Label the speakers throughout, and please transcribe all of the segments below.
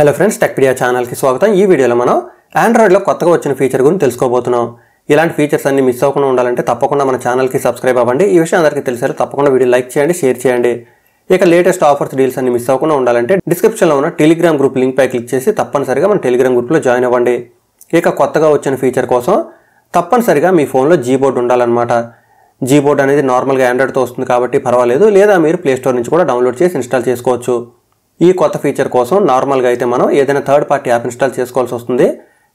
Speaker 1: hello friends Techpedia ఛానల్కి స్వాగతం ఈ వీడియోలో మనం ఆండ్రాయిడ్లో కొత్తగా వచ్చిన ఫీచర్ గురించి తెలుసుకోబోతున్నాం ఇలాంటి ఫీచర్స్ అన్ని మిస్ అవ్వకుండా ఉండాలంటే తప్పకుండా మన ఛానల్కి సబ్స్క్రైబ్ అవ్వండి ఈ విషయం అందరికీ తెలిసారు తప్పకుండా వీడియో లైక్ చేయండి షేర్ చేయండి ఇక లేటెస్ట్ ఆఫర్స్ డీల్స్ అన్ని మిస్ అవ్వకుండా ఉండాలంటే డిస్క్రిప్షన్లో ఉన్న టెలిగ్రామ్ గ్రూప్ లింక్ పై క్లిక్ చేసి తప్పనిసరిగా మన టెలిగ్రామ్ గ్రూప్లో జాయిన్ అవ్వండి ఇక కొత్తగా వచ్చిన ఫీచర్ కోసం తప్పనిసరిగా మీ ఫోన్లో జీ ఉండాలన్నమాట జీ అనేది నార్మల్గా ఆండ్రాయిడ్తో వస్తుంది కాబట్టి పర్వాలేదు లేదా మీరు ప్లేస్టోర్ నుంచి కూడా డౌన్లోడ్ చేసి ఇన్స్టాల్ చేసుకోవచ్చు ఈ కొత్త ఫీచర్ కోసం నార్మల్గా అయితే మనం ఏదైనా థర్డ్ పార్టీ యాప్ ఇన్స్టాల్ చేసుకోవాల్సి వస్తుంది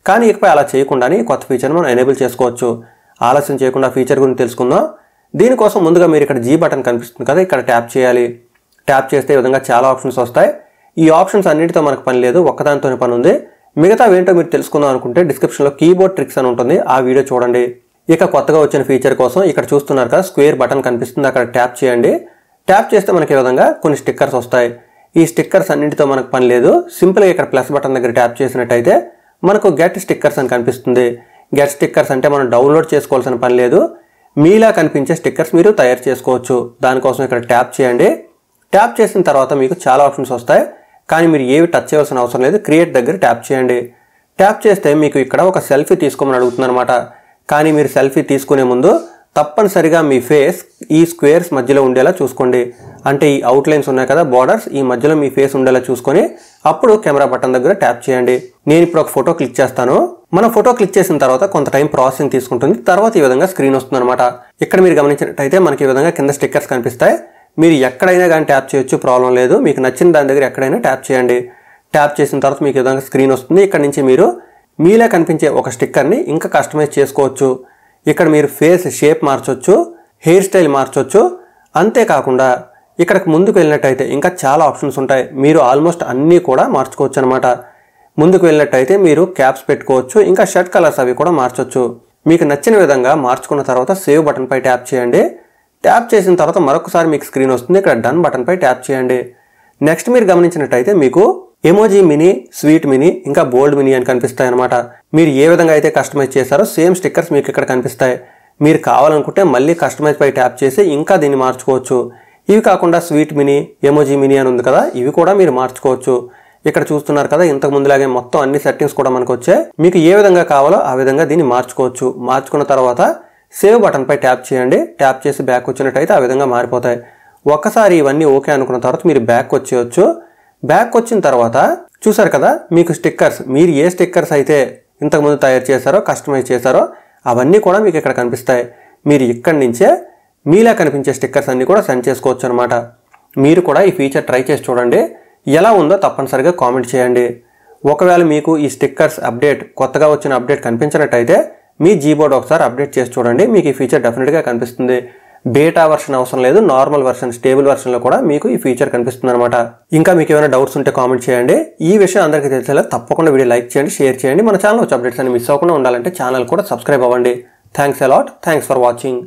Speaker 1: కానీ ఇకపై అలా చేయకుండానే కొత్త ఫీచర్ని మనం ఎనేబుల్ చేసుకోవచ్చు ఆలస్యం చేయకుండా ఫీచర్ గురించి తెలుసుకుందాం దీనికోసం ముందుగా మీరు ఇక్కడ జీ బటన్ కనిపిస్తుంది కదా ఇక్కడ ట్యాప్ చేయాలి ట్యాప్ చేస్తే ఈ విధంగా చాలా ఆప్షన్స్ వస్తాయి ఈ ఆప్షన్స్ అన్నిటితో మనకు పని లేదు ఒక్కదానితోనే పని ఉంది మిగతా ఏంటో మీరు తెలుసుకుందాం అనుకుంటే డిస్క్రిప్షన్లో కీబోర్డ్ ట్రిక్స్ అని ఉంటుంది ఆ వీడియో చూడండి ఇక కొత్తగా వచ్చిన ఫీచర్ కోసం ఇక్కడ చూస్తున్నారు కదా స్క్వేర్ బటన్ కనిపిస్తుంది అక్కడ ట్యాప్ చేయండి ట్యాప్ చేస్తే మనకి ఈ విధంగా కొన్ని స్టిక్కర్స్ వస్తాయి ఈ స్టిక్కర్స్ అన్నింటితో మనకు పని లేదు సింపుల్గా ఇక్కడ ప్లస్ బటన్ దగ్గర ట్యాప్ చేసినట్టయితే మనకు గెట్ స్టిక్కర్స్ అని కనిపిస్తుంది గెట్ స్టిక్కర్స్ అంటే మనం డౌన్లోడ్ చేసుకోవాల్సిన పని లేదు మీలా కనిపించే స్టిక్కర్స్ మీరు తయారు చేసుకోవచ్చు దానికోసం ఇక్కడ ట్యాప్ చేయండి ట్యాప్ చేసిన తర్వాత మీకు చాలా ఆప్షన్స్ వస్తాయి కానీ మీరు ఏవి టచ్ చేయవలసిన అవసరం లేదు క్రియేట్ దగ్గర ట్యాప్ చేయండి ట్యాప్ చేస్తే మీకు ఇక్కడ ఒక సెల్ఫీ తీసుకోమని అడుగుతుందనమాట కానీ మీరు సెల్ఫీ తీసుకునే ముందు తప్పనిసరిగా మీ ఫేస్ ఈ స్క్వేర్స్ మధ్యలో ఉండేలా చూసుకోండి అంటే ఈ అవుట్లైన్స్ ఉన్నాయి కదా బార్డర్స్ ఈ మధ్యలో మీ ఫేస్ ఉండేలా చూసుకొని అప్పుడు కెమెరా బటన్ దగ్గర ట్యాప్ చేయండి నేను ఇప్పుడు ఒక ఫోటో క్లిక్ చేస్తాను మనం ఫోటో క్లిక్ చేసిన తర్వాత కొంత టైం ప్రాసెసింగ్ తీసుకుంటుంది తర్వాత ఈ విధంగా స్క్రీన్ వస్తుంది అనమాట ఇక్కడ మీరు గమనించినట్టయితే మనకి ఈ విధంగా కింద స్టిక్కర్స్ కనిపిస్తాయి మీరు ఎక్కడైనా కానీ ట్యాప్ చేయొచ్చు ప్రాబ్లం లేదు మీకు నచ్చిన దాని దగ్గర ఎక్కడైనా ట్యాప్ చేయండి ట్యాప్ చేసిన తర్వాత మీకు ఈ విధంగా స్క్రీన్ వస్తుంది ఇక్కడ నుంచి మీరు మీలా కనిపించే ఒక స్టిక్కర్ని ఇంకా కస్టమైజ్ చేసుకోవచ్చు ఇక్కడ మీరు ఫేస్ షేప్ మార్చొచ్చు హెయిర్ స్టైల్ మార్చొచ్చు అంతేకాకుండా ఇక్కడికి ముందుకు వెళ్ళినట్టయితే ఇంకా చాలా ఆప్షన్స్ ఉంటాయి మీరు ఆల్మోస్ట్ అన్నీ కూడా మార్చుకోవచ్చు అనమాట ముందుకు వెళ్ళినట్టయితే మీరు క్యాప్స్ పెట్టుకోవచ్చు ఇంకా షర్ట్ కలర్స్ అవి కూడా మార్చవచ్చు మీకు నచ్చిన విధంగా మార్చుకున్న తర్వాత సేవ్ బటన్పై ట్యాప్ చేయండి ట్యాప్ చేసిన తర్వాత మరొకసారి మీకు స్క్రీన్ వస్తుంది ఇక్కడ డన్ బటన్పై ట్యాప్ చేయండి నెక్స్ట్ మీరు గమనించినట్టయితే మీకు ఎమోజీ మినీ స్వీట్ మినీ ఇంకా బోల్డ్ మినీ అని కనిపిస్తాయి అనమాట మీరు ఏ విధంగా అయితే కస్టమైజ్ చేశారో సేమ్ స్టిక్కర్స్ మీకు ఇక్కడ కనిపిస్తాయి మీరు కావాలనుకుంటే మళ్ళీ కస్టమైజ్ పై ట్యాప్ చేసి ఇంకా దీన్ని మార్చుకోవచ్చు ఇవి కాకుండా స్వీట్ మినీ ఎమోజీ మినీ అని ఉంది కదా ఇవి కూడా మీరు మార్చుకోవచ్చు ఇక్కడ చూస్తున్నారు కదా ఇంతకు ముందులాగే మొత్తం అన్ని సెట్టింగ్స్ కూడా మనకు వచ్చే మీకు ఏ విధంగా కావాలో ఆ విధంగా దీన్ని మార్చుకోవచ్చు మార్చుకున్న తర్వాత సేవ్ బటన్పై ట్యాప్ చేయండి ట్యాప్ చేసి బ్యాక్ వచ్చినట్టయితే ఆ విధంగా మారిపోతాయి ఒక్కసారి ఇవన్నీ ఓకే అనుకున్న తర్వాత మీరు బ్యాక్ వచ్చేయచ్చు బ్యాక్ వచ్చిన తర్వాత చూసారు కదా మీకు స్టిక్కర్స్ మీరు ఏ స్టిక్కర్స్ అయితే ఇంతకుముందు తయారు చేశారో కస్టమైజ్ చేశారో అవన్నీ కూడా మీకు ఇక్కడ కనిపిస్తాయి మీరు ఇక్కడి నుంచే మీలా కనిపించే స్టిక్కర్స్ అన్నీ కూడా సెండ్ చేసుకోవచ్చు అనమాట మీరు కూడా ఈ ఫీచర్ ట్రై చేసి చూడండి ఎలా ఉందో తప్పనిసరిగా కామెంట్ చేయండి ఒకవేళ మీకు ఈ స్టిక్కర్స్ అప్డేట్ కొత్తగా వచ్చిన అప్డేట్ కనిపించినట్టయితే మీ జీబోర్డ్ ఒకసారి అప్డేట్ చేసి చూడండి మీకు ఈ ఫీచర్ డెఫినెట్గా కనిపిస్తుంది బేటా వర్షన్ అవసరం లేదు నార్మల్ వర్షన్ స్టేబుల్ వర్షన్లో కూడా మీకు ఈ ఫీచర్ కనిపిస్తుంది అనమాట ఇంకా మీకు ఏమైనా డౌట్స్ ఉంటే కామెంట్ చేయండి ఈ విషయం అందరికీ తెలిసేలా తప్పకుండా వీడియో లైక్ చేయండి షేర్ చేయండి మన ఛానల్ వచ్చే అప్డేట్స్ అన్ని మిస్ అవ్వకుండా ఉండాలంటే ఛానల్ కూడా సబ్స్క్రైబ్ అవ్వండి thanks a lot thanks for watching